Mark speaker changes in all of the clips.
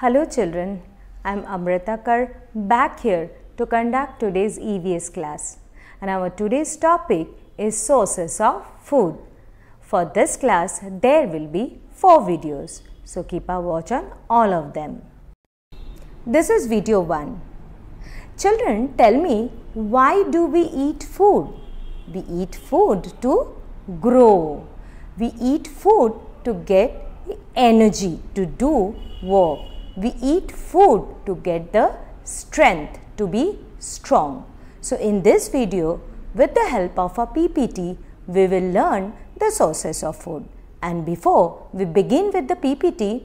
Speaker 1: Hello children, I am Amrita Kar back here to conduct today's EVS class and our today's topic is sources of food. For this class there will be 4 videos so keep a watch on all of them. This is video 1. Children tell me why do we eat food? We eat food to grow. We eat food to get energy to do work we eat food to get the strength to be strong. So, in this video, with the help of a PPT, we will learn the sources of food. And before we begin with the PPT,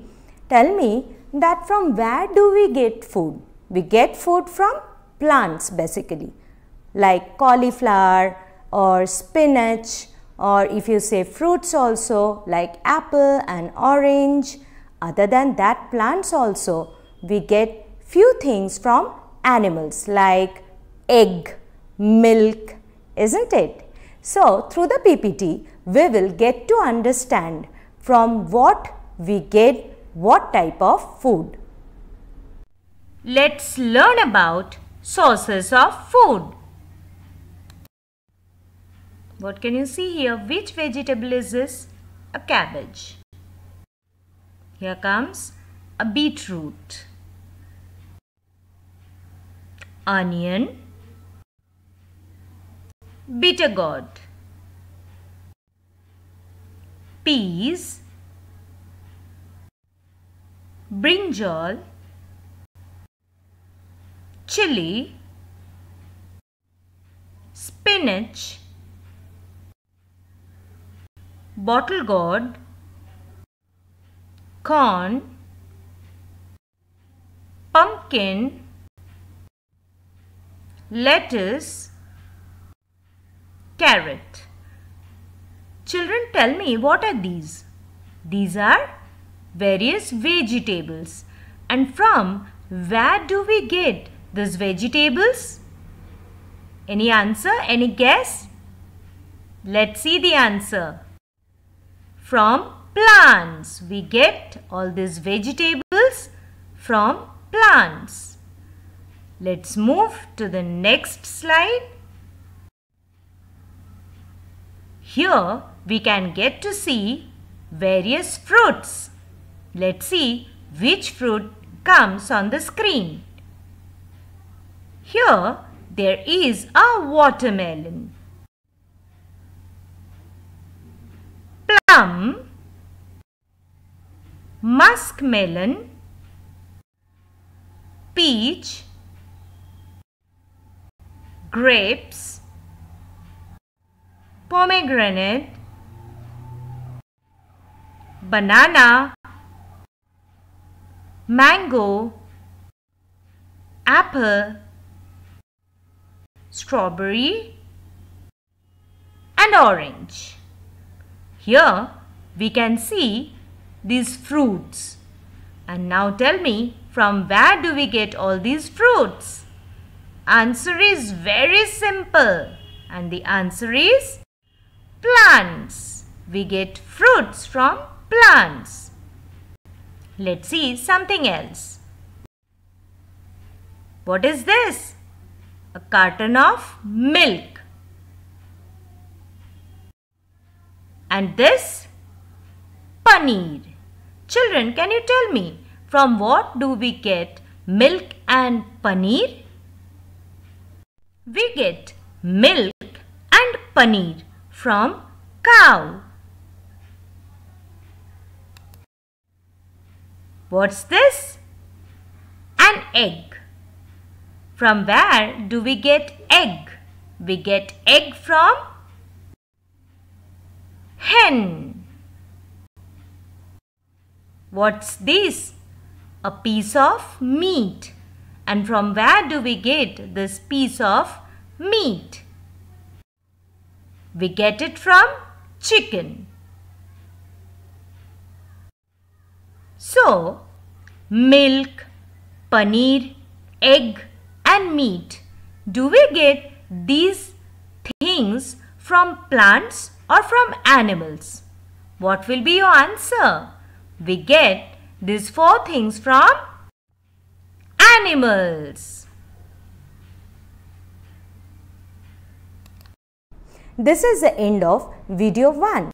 Speaker 1: tell me that from where do we get food? We get food from plants basically like cauliflower or spinach or if you say fruits also like apple and orange other than that plants also we get few things from animals like egg, milk, isn't it? So through the PPT we will get to understand from what we get what type of food. Let's learn about sources of food. What can you see here? Which vegetable is this? A cabbage. Here comes a beetroot, onion, bitter gourd, peas, brinjal, chili, spinach, bottle gourd, corn pumpkin lettuce carrot children tell me what are these these are various vegetables and from where do we get these vegetables? Any answer? Any guess? Let's see the answer. From plants. We get all these vegetables from plants. Let's move to the next slide. Here we can get to see various fruits. Let's see which fruit comes on the screen. Here there is a watermelon. Plum muskmelon, peach, grapes, pomegranate, banana, mango, apple, strawberry and orange. Here we can see these fruits. And now tell me, from where do we get all these fruits? Answer is very simple. And the answer is plants. We get fruits from plants. Let's see something else. What is this? A carton of milk. And this? Paneer. Children, can you tell me from what do we get milk and paneer? We get milk and paneer from cow. What's this? An egg. From where do we get egg? We get egg from hen. What's this? A piece of meat. And from where do we get this piece of meat? We get it from chicken. So, milk, paneer, egg and meat. Do we get these things from plants or from animals? What will be your answer? We get these four things from animals. This is the end of video 1.